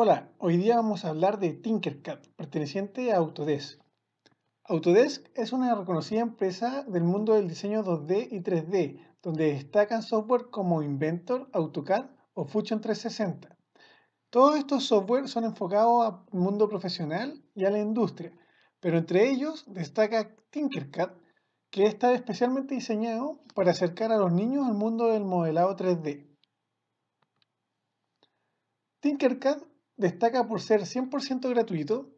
Hola, hoy día vamos a hablar de Tinkercad, perteneciente a Autodesk. Autodesk es una reconocida empresa del mundo del diseño 2D y 3D, donde destacan software como Inventor, AutoCAD o Fusion 360. Todos estos software son enfocados al mundo profesional y a la industria, pero entre ellos destaca Tinkercad, que está especialmente diseñado para acercar a los niños al mundo del modelado 3D. Tinkercad destaca por ser 100% gratuito,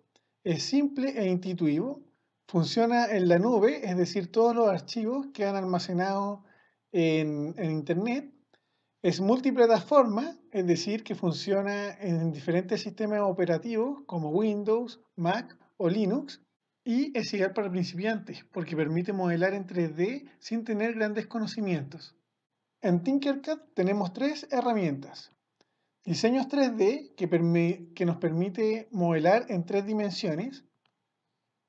es simple e intuitivo, funciona en la nube, es decir, todos los archivos quedan almacenados en, en Internet, es multiplataforma, es decir, que funciona en diferentes sistemas operativos como Windows, Mac o Linux, y es ideal para principiantes porque permite modelar en 3D sin tener grandes conocimientos. En Tinkercad tenemos tres herramientas. Diseños 3D que, nos permite modelar en tres dimensiones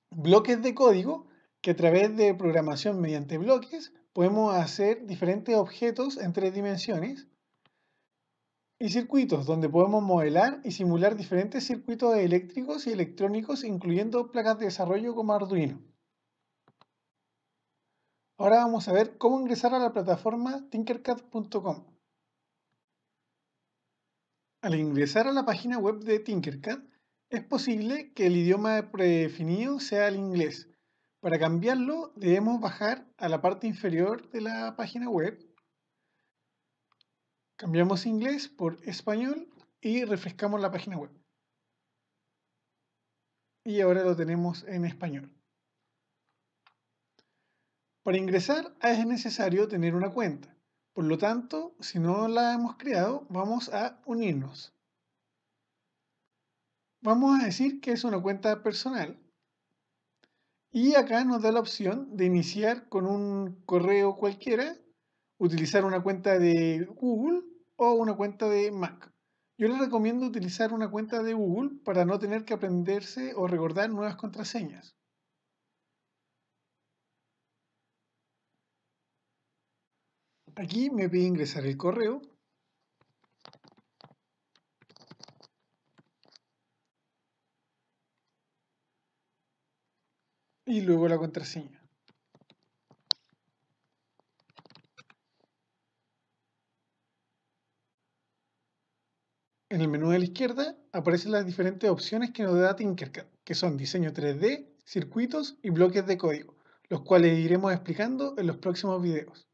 bloques de código que a través de programación mediante bloques podemos hacer diferentes objetos en tres dimensiones y circuitos donde podemos modelar y simular diferentes circuitos eléctricos y electrónicos incluyendo placas de desarrollo como Arduino. Ahora vamos a ver cómo ingresar a la plataforma tinkercad.com. Al ingresar a la página web de Tinkercad, es posible que el idioma predefinido sea el inglés. Para cambiarlo, debemos bajar a la parte inferior de la página web. Cambiamos inglés por español y refrescamos la página web. Y ahora lo tenemos en español. Para ingresar es necesario tener una cuenta. Por lo tanto, si no la hemos creado, vamos a unirnos. Vamos a decir que es una cuenta personal. Y acá nos da la opción de iniciar con un correo cualquiera, utilizar una cuenta de Google o una cuenta de Mac. Yo les recomiendo utilizar una cuenta de Google para no tener que aprenderse o recordar nuevas contraseñas. Aquí me pide ingresar el correo. Y luego la contraseña. En el menú de la izquierda aparecen las diferentes opciones que nos da Tinkercad, que son diseño 3D, circuitos y bloques de código, los cuales iremos explicando en los próximos videos.